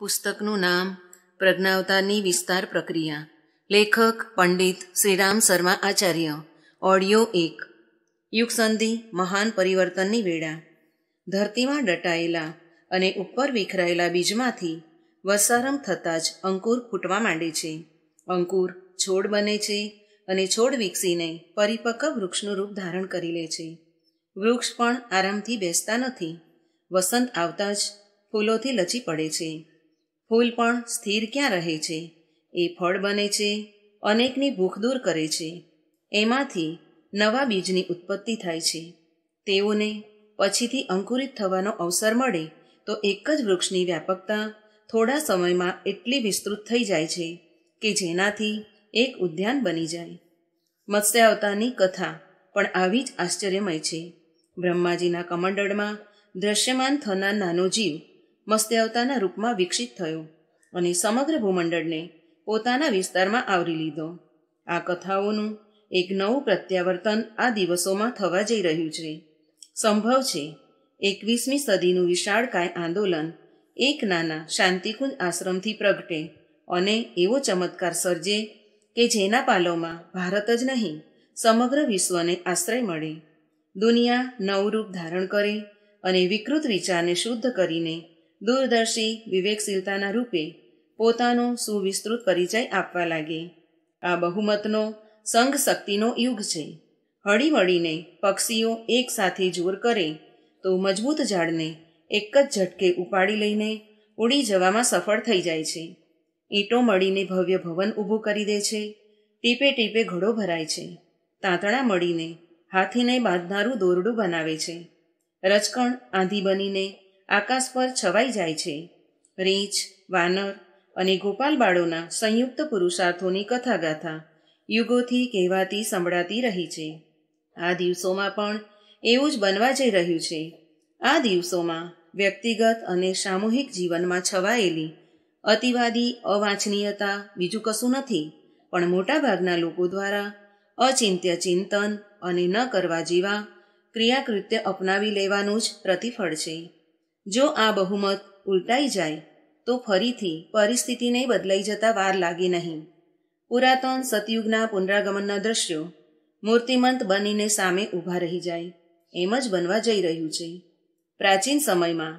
પુસ્તકનું નામ પ્રજ્ઞાવતારની વિસ્તાર પ્રક્રિયા લેખક પંડિત શ્રીરામ શર્મા આચાર્ય ઓડિયો એક યુગસંધિ મહાન પરિવર્તનની વેળા ધરતીમાં ડટાયેલા અને ઉપર વિખરાયેલા બીજમાંથી વસારમ થતાં જ અંકુર ફૂટવા માંડે છે અંકુર છોડ બને છે અને છોડ વિકસીને પરિપક્વ વૃક્ષનું રૂપ ધારણ કરી લે છે વૃક્ષ પણ આરામથી બેસતા નથી વસંત આવતા જ ફૂલોથી લચી પડે છે ફૂલ પણ સ્થિર ક્યાં રહે છે એ ફળ બને છે અનેકની ભૂખ દૂર કરે છે એમાંથી નવા બીજની ઉત્પત્તિ થાય છે તેઓને પછીથી અંકુરિત થવાનો અવસર મળે તો એક જ વૃક્ષની વ્યાપકતા થોડા સમયમાં એટલી વિસ્તૃત થઈ જાય છે કે જેનાથી એક ઉદ્યાન બની જાય મત્સ્યાવતારની કથા પણ આવી જ આશ્ચર્યમય છે બ્રહ્માજીના કમંડળમાં દ્રશ્યમાન થનાર નાનો જીવ મત્સ્યાવતાના રૂપમાં વિકસિત થયો અને સમગ્ર ભૂમંડળને પોતાના વિસ્તારમાં આવરી લીધો આ કથાઓનું એક નવું પ્રત્યાવર્તન આ દિવસોમાં થવા જઈ રહ્યું છે સંભવ છે એકવીસમી સદીનું વિશાળકાય આંદોલન એક નાના શાંતિકુંજ આશ્રમથી પ્રગટે અને એવો ચમત્કાર સર્જે કે જેના પાલોમાં ભારત જ નહીં સમગ્ર વિશ્વને આશ્રય મળે દુનિયા નવું રૂપ ધારણ કરે અને વિકૃત વિચારને શુદ્ધ કરીને દૂરદર્શી વિવેકશીલતાના રૂપે પોતાનો સુવિસ્તૃત પરિચય આપવા લાગે આ બહુમતનો સંઘ શક્તિનો યુગ છે હળીવળીને પક્ષીઓ એકસાથે જોર કરે તો મજબૂત ઝાડને એક જ ઝટકે ઉપાડી લઈને ઉડી જવામાં સફળ થઈ જાય છે ઈંટો મળીને ભવ્ય ભવન ઊભું કરી દે છે ટીપે ટીપે ઘડો ભરાય છે તાંતણા મળીને હાથીને બાંધનારું દોરડું બનાવે છે રચકણ આંધી બનીને આકાશ પર છવાઈ જાય છે રીંછ વાનર અને ગોપાલબાળોના સંયુક્ત પુરુષાર્થોની કથાગાથા યુગોથી કહેવાતી સંભળાતી રહી છે આ દિવસોમાં પણ એવું જ બનવા જઈ રહ્યું છે આ દિવસોમાં વ્યક્તિગત અને સામૂહિક જીવનમાં છવાયેલી અતિવાદી અવાંછનીયતા બીજું કશું નથી પણ મોટાભાગના લોકો દ્વારા અચિંત્ય ચિંતન અને ન કરવા જેવા ક્રિયાકૃત્ય અપનાવી લેવાનું જ પ્રતિફળ છે જો આ બહુમત ઉલટાઈ જાય તો ફરીથી પરિસ્થિતિને બદલાઈ જતા વાર લાગે નહીં પુરાતન સતયુગના પુનરાગમનના દ્રશ્યો મૂર્તિમંત બનીને સામે ઊભા રહી જાય એમ જ બનવા જઈ રહ્યું છે પ્રાચીન સમયમાં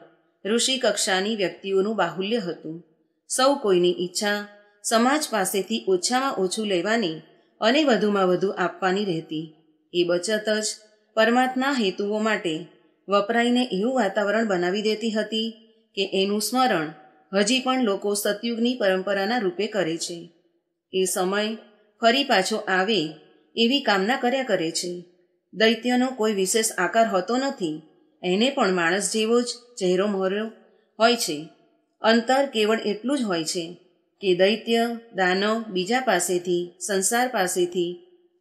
ઋષિ કક્ષાની વ્યક્તિઓનું બાહુલ્ય હતું સૌ કોઈની ઈચ્છા સમાજ પાસેથી ઓછામાં ઓછું લેવાની અને વધુમાં વધુ આપવાની રહેતી એ બચત જ પરમાત્મા હેતુઓ માટે વપરાઈને એવું વાતાવરણ બનાવી દેતી હતી કે એનું સ્મરણ હજી પણ લોકો સતયુગની પરંપરાના રૂપે કરે છે એ સમય ફરી પાછો આવે એવી કામના કર્યા કરે છે દૈત્યનો કોઈ વિશેષ આકાર હોતો નથી એને પણ માણસ જેવો જ ચહેરો મોર્યો હોય છે અંતર કેવળ એટલું જ હોય છે કે દૈત્ય દાનવ બીજા પાસેથી સંસાર પાસેથી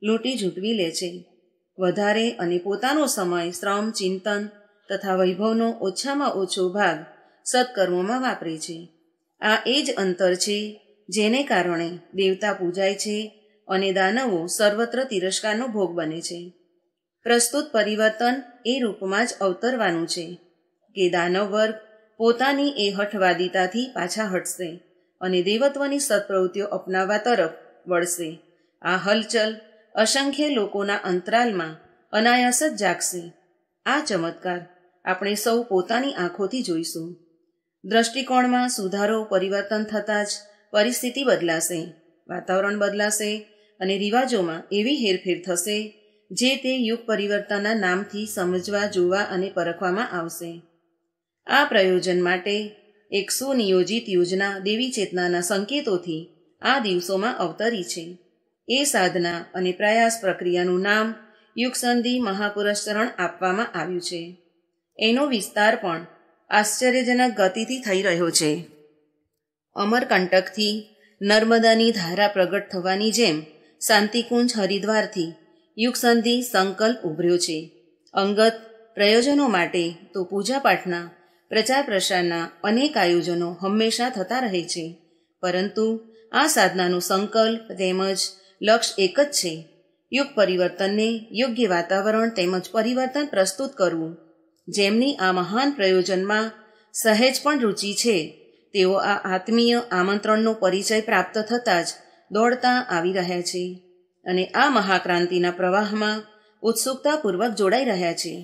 લૂંટી ઝૂંટવી લે છે વધારે અને પોતાનો સમય શ્રમ ચિંતન તથા વૈભવનો ઓછામાં ઓછો ભાગ સત્કર્મોમાં વાપરે છે આ એ જ અંતર છે જેને કારણે દેવતા પૂજાય છે અને દાનવો સર્વત્ર તિરસ્કારનો ભોગ બને છે પ્રસ્તુત પરિવર્તન એ રૂપમાં જ અવતરવાનું છે કે દાનવ વર્ગ પોતાની એ હઠવાદિતાથી પાછા હટશે અને દેવત્વની સત્પ્રવૃત્તિઓ અપનાવવા તરફ વળશે આ હલચલ અસંખ્ય લોકોના અંતરાલમાં અનાયાસ જ જાગશે આ ચમત્કાર આપણે સૌ પોતાની આંખોથી જોઈશું દ્રષ્ટિકોણમાં સુધારો પરિવર્તન થતાં જ પરિસ્થિતિ બદલાશે વાતાવરણ બદલાશે અને રિવાજોમાં એવી હેરફેર થશે જે તે યુગ પરિવર્તનના નામથી સમજવા જોવા અને પરખવામાં આવશે આ પ્રયોજન માટે એક સુનિયોજિત યોજના દેવી ચેતનાના સંકેતોથી આ દિવસોમાં અવતરી છે એ સાધના અને પ્રયાસ પ્રક્રિયાનું નામ યુગસંધિ મહાપુરસ્કરણ આપવામાં આવ્યું છે એનો વિસ્તાર પણ આશ્ચર્યજનક ગતિથી થઈ રહ્યો છે અમરકંટકથી નર્મદાની ધારા પ્રગટ થવાની જેમ શાંતિકુંજ હરિદ્વારથી યુગસંધિ સંકલ્પ ઉભર્યો છે અંગત પ્રયોજનો માટે તો પૂજાપાઠના પ્રચાર પ્રસારના અનેક આયોજનો હંમેશા થતા રહે છે પરંતુ આ સાધનાનો સંકલ્પ તેમજ લક્ષ્ય એક જ છે યુગ પરિવર્તનને યોગ્ય વાતાવરણ તેમજ પરિવર્તન પ્રસ્તુત કરવું જેમની આ મહાન પ્રયોજનમાં સહેજ પણ રુચિ છે તેઓ આ આત્મીય આમંત્રણનો પરિચય પ્રાપ્ત થતાં જ દોડતા આવી રહ્યા છે અને આ મહાક્રાંતિના પ્રવાહમાં ઉત્સુકતાપૂર્વક જોડાઈ રહ્યા છે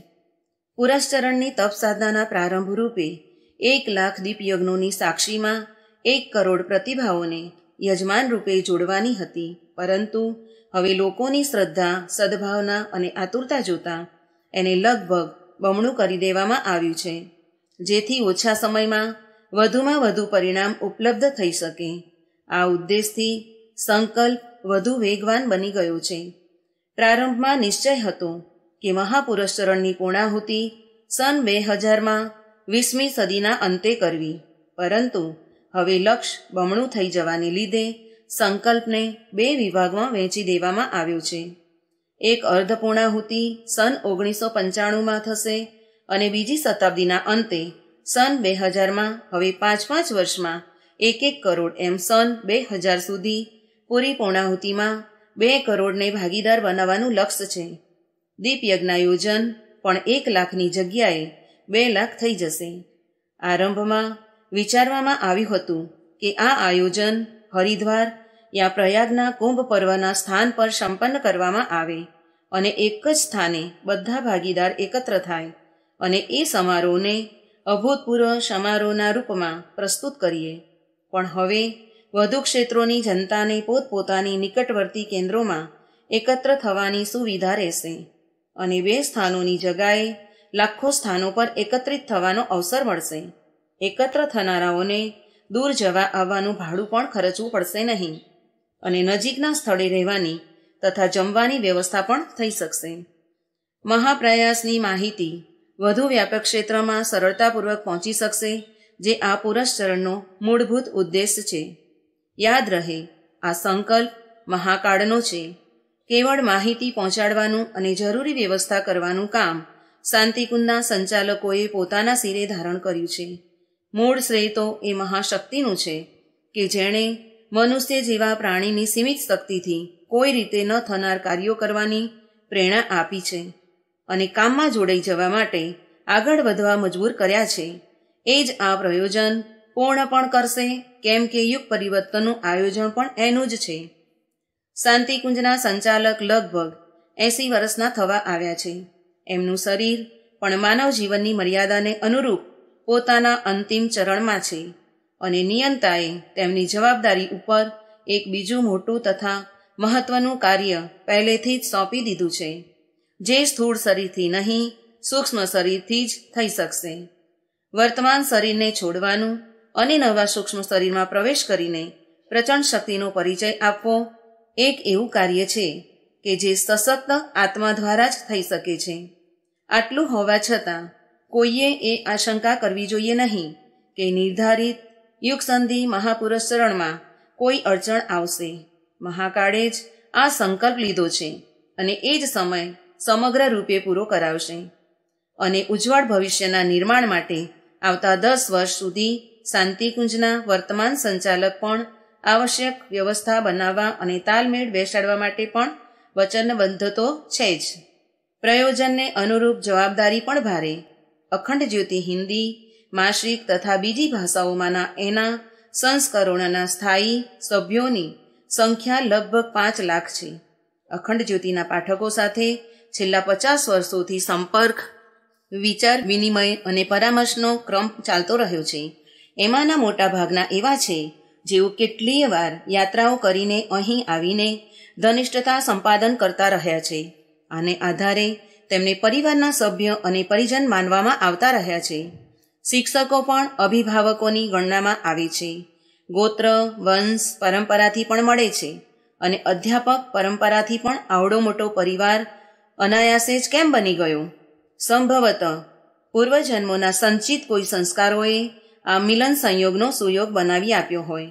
પુરસ્ચરણની તપ સાધનાના પ્રારંભ રૂપે એક લાખ દીપયજ્ઞોની સાક્ષીમાં એક કરોડ પ્રતિભાઓને યજમાન રૂપે જોડવાની હતી પરંતુ હવે લોકોની શ્રદ્ધા સદભાવના અને આતુરતા જોતા એને લગભગ બમણું કરી દેવામાં આવ્યું છે જેથી ઓછા સમયમાં વધુમાં વધુ પરિણામ ઉપલબ્ધ થઈ શકે આ ઉદ્દેશથી સંકલ્પ વધુ વેગવાન બની ગયો છે પ્રારંભમાં નિશ્ચય હતો કે મહાપુરુષ ચરણની પૂર્ણાહુતિ સન બે હજારમાં વીસમી સદીના અંતે કરવી પરંતુ હવે લક્ષ્ય બમણું થઈ જવાને લીધે સંકલ્પને બે વિભાગમાં વહેંચી દેવામાં આવ્યો છે એક અર્ધપૂર્ણાહુતિ સન ઓગણીસો પંચાણુંમાં થશે અને બીજી શતાબ્દીના અંતે સન બે હજારમાં હવે પાંચ પાંચ વર્ષમાં એક એક કરોડ એમ સન બે હજાર સુધી પૂરી પૂર્ણાહુતિમાં બે કરોડને ભાગીદાર બનાવવાનું લક્ષ્ય છે દીપયજ્ઞ યોજન પણ એક લાખની જગ્યાએ બે લાખ થઈ જશે આરંભમાં વિચારવામાં આવ્યું હતું કે આ આયોજન હરિદ્વાર યા પ્રયાગના કુંભ પર્વના સ્થાન પર સંપન્ન કરવામાં આવે અને એક જ સ્થાને બધા ભાગીદાર એકત્ર થાય અને એ સમારોહને અભૂતપૂર્વ સમારોહના રૂપમાં પ્રસ્તુત કરીએ પણ હવે વધુ ક્ષેત્રોની જનતાને પોતપોતાની નિકટવર્તી કેન્દ્રોમાં એકત્ર થવાની સુવિધા રહેશે અને બે સ્થાનોની જગાએ લાખો સ્થાનો પર એકત્રિત થવાનો અવસર મળશે એકત્ર થનારાઓને દૂર જવા આવવાનું ભાડું પણ ખર્ચવું પડશે નહીં અને નજીકના સ્થળે રહેવાની તથા જમવાની વ્યવસ્થા પણ થઈ શકશે મહાપ્રયાસની માહિતી વધુ વ્યાપક ક્ષેત્રમાં સરળતાપૂર્વક પહોંચી શકશે જે આ પુરસ્ચરણનો મૂળભૂત ઉદ્દેશ છે યાદ રહે આ સંકલ્પ મહાકાળનો છે કેવળ માહિતી પહોંચાડવાનું અને જરૂરી વ્યવસ્થા કરવાનું કામ શાંતિકુંજના સંચાલકોએ પોતાના સિરે ધારણ કર્યું છે મૂળ શ્રેય તો એ મહાશક્તિનું છે કે જેણે મનુષ્ય જેવા પ્રાણીની સીમિત શક્તિથી કોઈ રીતે ન થનાર કાર્યો કરવાની પ્રેરણા આપી છે અને કામમાં જોડાઈ જવા માટે આગળ વધવા મજબૂર કર્યા છે એ જ આ પ્રયોજન પૂર્ણ પણ કરશે કેમ કે યુગ પરિવર્તનનું આયોજન પણ એનું જ છે શાંતિકુંજના સંચાલક લગભગ એસી વર્ષના થવા આવ્યા છે એમનું શરીર પણ માનવ જીવનની મર્યાદાને અનુરૂપ પોતાના અંતિમ ચરણમાં છે અને નિયંતાએ તેમની જવાબદારી ઉપર એક બીજું મોટું તથા મહત્વનું કાર્ય પહેલેથી જ સોંપી દીધું છે જે સ્થૂળ શરીરથી નહીં સૂક્ષ્મ શરીરથી જ થઈ શકશે વર્તમાન શરીરને છોડવાનું અને નવા સૂક્ષ્મ શરીરમાં પ્રવેશ કરીને પ્રચંડ શક્તિનો પરિચય આપવો એક એવું કાર્ય છે કે જે સશક્ત આત્મા દ્વારા જ થઈ શકે છે આટલું હોવા છતાં કોઈએ એ આશંકા કરવી જોઈએ નહીં કે નિર્ધારિત યુગ સંધિ મહાપુરુષ શરણમાં કોઈ અડચણ આવશે મહાકાળે જ આ સંકલ્પ લીધો છે અને એ જ સમય સમગ્ર રૂપે પૂરો કરાવશે અને ઉજ્જવળ ભવિષ્યના નિર્માણ માટે આવતા દસ વર્ષ સુધી શાંતિકુંજના વર્તમાન સંચાલક પણ આવશ્યક વ્યવસ્થા બનાવવા અને તાલમેળ બેસાડવા માટે પણ વચનબદ્ધ તો છે જ પ્રયોજનને અનુરૂપ જવાબદારી પણ ભારે અખંડ જ્યોતિ હિન્દી માસિક તથા બીજી ભાષાઓમાંના એના સંસ્કરણોના સ્થાયી સભ્યોની સંખ્યા લગભગ પાંચ લાખ છે અખંડ જ્યોતિના પાઠકો સાથે છેલ્લા પચાસ વર્ષોથી સંપર્ક વિચાર વિનિમય અને પરામર્શનો ક્રમ ચાલતો રહ્યો છે એમાંના મોટા ભાગના એવા છે જેઓ કેટલીય વાર યાત્રાઓ કરીને અહીં આવીને ઘનિષ્ઠતા સંપાદન કરતા રહ્યા છે આને આધારે તેમને પરિવારના સભ્ય અને પરિજન માનવામાં આવતા રહ્યા છે શિક્ષકો પણ અભિભાવકોની ગણનામાં આવે છે ગોત્ર વંશ પરંપરાથી પણ મળે છે અને અધ્યાપક પરંપરાથી પણ આવડો મોટો પરિવાર અનાયાસે જ કેમ બની ગયો સંભવત પૂર્વજન્મોના સંચિત કોઈ સંસ્કારોએ આ મિલન સંયોગનો સુયોગ બનાવી આપ્યો હોય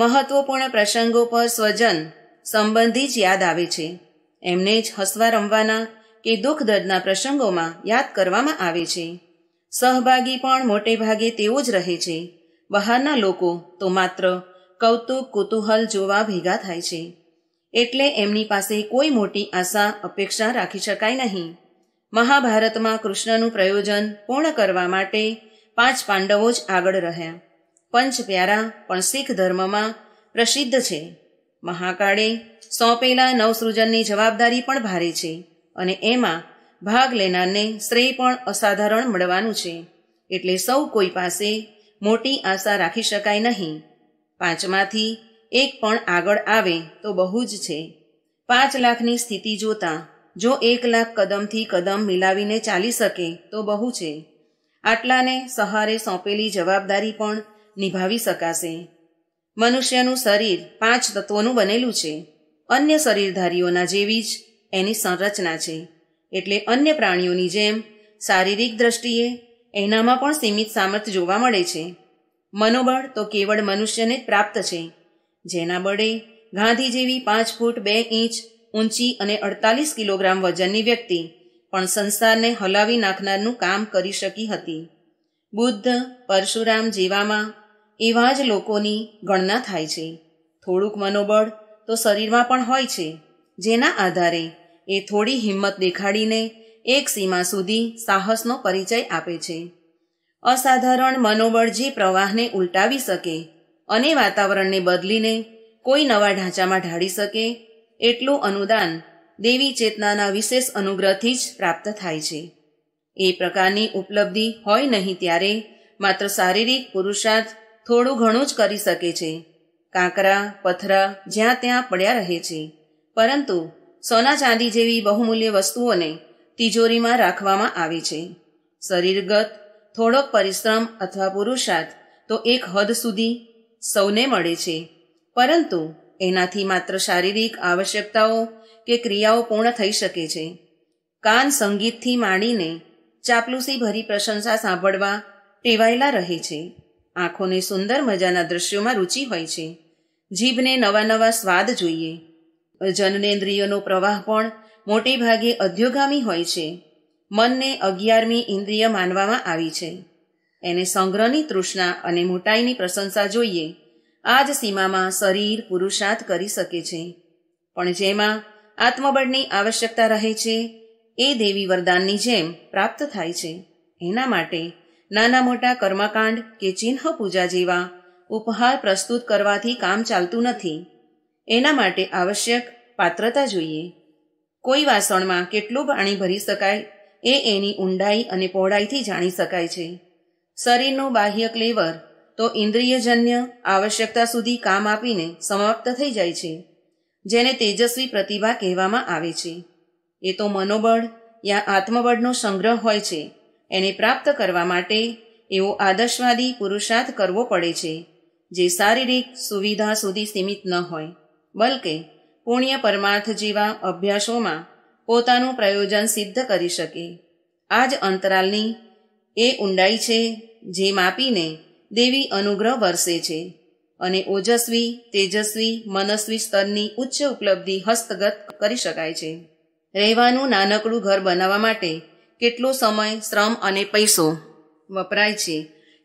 મહત્વપૂર્ણ પ્રસંગો પર સ્વજન સંબંધી જ યાદ આવે છે એમને જ હસવા રમવાના કે દુઃખ દર્દના પ્રસંગોમાં યાદ કરવામાં આવે છે સહભાગી પણ મોટે ભાગે તેઓ જ રહે છે બહારના લોકો તો માત્ર કૌતુક કુતૂહલ જોવા ભેગા થાય છે એટલે એમની પાસે કોઈ મોટી આશા અપેક્ષા રાખી શકાય નહીં મહાભારતમાં કૃષ્ણનું પ્રયોજન પૂર્ણ કરવા માટે પાંચ પાંડવો જ આગળ રહ્યા પંચ પ્યારા પણ શીખ ધર્મમાં પ્રસિદ્ધ છે મહાકાળે સોંપેલા નવસૃજનની જવાબદારી પણ ભારે છે અને એમાં ભાગ લેનારને શ્રેય પણ અસાધારણ મળવાનું છે એટલે સૌ કોઈ પાસે મોટી આશા રાખી શકાય નહીં પાંચમાંથી એક પણ આગળ આવે તો બહુ જ છે પાંચ લાખની સ્થિતિ જોતાં જો એક લાખ કદમથી કદમ મિલાવીને ચાલી શકે તો બહુ છે આટલાને સહારે સોંપેલી જવાબદારી પણ નિભાવી શકાશે મનુષ્યનું શરીર પાંચ તત્વોનું બનેલું છે અન્ય શરીરધારીઓના જેવી જ એની સંરચના છે એટલે અન્ય પ્રાણીઓની જેમ શારીરિક દ્રષ્ટિએ એનામાં પણ સીમિત સામર્થ્ય જોવા મળે છે મનોબળ તો કેવળ મનુષ્યને જ પ્રાપ્ત છે જેના બળે ગાંધી જેવી પાંચ ફૂટ બે ઇંચ ઊંચી અને અડતાલીસ કિલોગ્રામ વજનની વ્યક્તિ પણ સંસારને હલાવી નાખનારનું કામ કરી શકી હતી બુદ્ધ પરશુરામ જેવામાં એવા જ લોકોની ગણના થાય છે થોડુંક મનોબળ તો શરીરમાં પણ હોય છે જેના આધારે એ થોડી હિંમત દેખાડીને એક સીમા સુધી સાહસનો પરિચય આપે છે અસાધારણ મનોબળ જે પ્રવાહને ઉલટાવી શકે અને વાતાવરણને બદલીને કોઈ નવા ઢાંચામાં ઢાળી શકે એટલું અનુદાન દેવી ચેતનાના વિશેષ અનુગ્રહથી જ પ્રાપ્ત થાય છે એ પ્રકારની ઉપલબ્ધિ હોય નહીં ત્યારે માત્ર શારીરિક પુરુષાર્થ થોડું ઘણું જ કરી શકે છે કાંકરા પથરા જ્યાં ત્યાં પડ્યા રહે છે પરંતુ સોના ચાંદી જેવી બહુમૂલ્ય વસ્તુઓને તિજોરીમાં રાખવામાં આવી છે શરીરગત થોડોક પરિશ્રમ અથવા પુરુષાર્થ તો એક હદ સુધી સૌને મળે છે પરંતુ એનાથી માત્ર શારીરિક આવશ્યકતાઓ કે ક્રિયાઓ પૂર્ણ થઈ શકે છે કાન સંગીતથી માંડીને ચાપલુસી ભરી પ્રશંસા સાંભળવા ટેવાયેલા રહે છે આંખોને સુંદર મજાના દ્રશ્યોમાં રુચિ હોય છે જીભને નવા નવા સ્વાદ જોઈએ જનનેન્દ્રિયોનો પ્રવાહ પણ મોટે ભાગે અધ્યોગામી હોય છે મનને અગિયારમી ઇન્દ્રિય માનવામાં આવી છે એને સંગ્રહની તૃષ્ણા અને મોટાઈની પ્રશંસા જોઈએ આ જ સીમામાં શરીર પુરુષાર્થ કરી શકે છે પણ જેમાં આત્મબળની આવશ્યકતા રહે છે એ દેવી વરદાનની જેમ પ્રાપ્ત થાય છે એના માટે નાના મોટા કર્મકાંડ કે ચિહ્ન પૂજા જેવા ઉપહાર પ્રસ્તુત કરવાથી કામ ચાલતું નથી એના માટે આવશ્યક પાત્રતા જોઈએ કોઈ વાસણમાં કેટલું પાણી ભરી શકાય એ એની ઊંડાઈ અને પહોળાઈથી જાણી શકાય છે શરીરનું બાહ્ય ક્લેવર તો ઇન્દ્રિયજન્ય આવશ્યકતા સુધી કામ આપીને સમાપ્ત થઈ જાય છે જેને તેજસ્વી પ્રતિભા કહેવામાં આવે છે એ તો મનોબળ યા આત્મબળનો સંગ્રહ હોય છે એને પ્રાપ્ત કરવા માટે એવો આદર્શવાદી પુરુષાર્થ કરવો પડે છે જે શારીરિક સુવિધા સુધી સીમિત ન હોય બલકે પુણ્ય પરમાર્થ જેવા અભ્યાસોમાં પોતાનું પ્રયોજન સિદ્ધ કરી શકે આ જ અંતરાલની એ ઊંડાઈ છે જે માપીને દેવી અનુગ્રહ વરસે છે અને ઓજસ્વી તેજસ્વી મનસ્વી સ્તરની ઉચ્ચ ઉપલબ્ધિ હસ્તગત કરી શકાય છે રહેવાનું નાનકડું ઘર બનાવવા માટે કેટલો સમય શ્રમ અને પૈસો વપરાય છે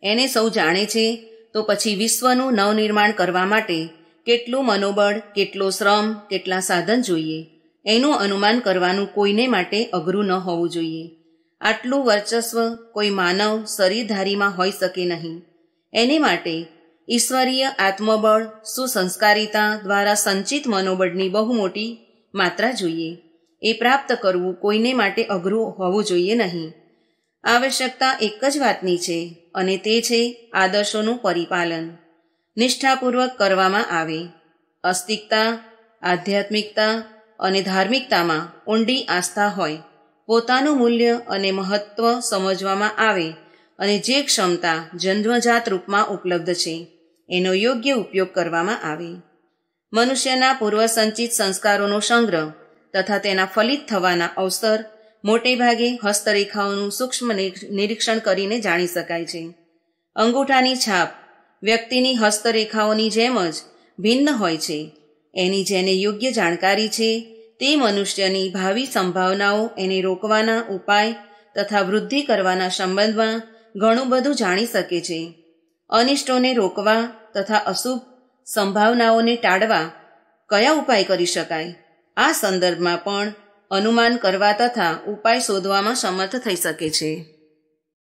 એને સૌ જાણે છે તો પછી વિશ્વનું નવનિર્માણ કરવા માટે કેટલું મનોબળ કેટલો શ્રમ કેટલા સાધન જોઈએ એનું અનુમાન કરવાનું કોઈને માટે અઘરું ન હોવું જોઈએ આટલું વર્ચસ્વ કોઈ માનવ શરીરધારીમાં હોઈ શકે નહીં એને માટે ઈશ્વરીય આત્મબળ સુસંસ્કારિતા દ્વારા સંચિત મનોબળની બહુ મોટી માત્રા જોઈએ એ પ્રાપ્ત કરવું કોઈને માટે અઘરું હોવું જોઈએ નહીં આવશ્યકતા એક જ વાતની છે અને તે છે આદર્શોનું પરિપાલન નિષ્ઠાપૂર્વક કરવામાં આવી અસ્તિકતા આધ્યાત્મિકતા અને ધાર્મિકતામાં ઊંડી આસ્થા હોય પોતાનું મૂલ્ય અને મહત્ત્વ સમજવામાં આવે અને જે ક્ષમતા જન્મજાત રૂપમાં ઉપલબ્ધ છે એનો યોગ્ય ઉપયોગ કરવામાં આવે મનુષ્યના પૂર્વસંચિત સંસ્કારોનો સંગ્રહ તથા તેના ફલિત થવાના અવસર મોટેભાગે હસ્તરેખાઓનું સૂક્ષ્મ નિરીક્ષણ કરીને જાણી શકાય છે અંગૂઠાની છાપ વ્યક્તિની હસ્તરેખાઓની જેમ જ ભિન્ન હોય છે એની જેને યોગ્ય જાણકારી છે તે મનુષ્યની ભાવિ સંભાવનાઓ એને રોકવાના ઉપાય તથા વૃદ્ધિ કરવાના સંબંધમાં ઘણું બધું જાણી શકે છે અનિષ્ટોને રોકવા તથા અશુભ સંભાવનાઓને ટાળવા કયા ઉપાય કરી શકાય આ સંદર્ભમાં પણ અનુમાન કરવા તથા ઉપાય શોધવામાં સમર્થ થઈ શકે છે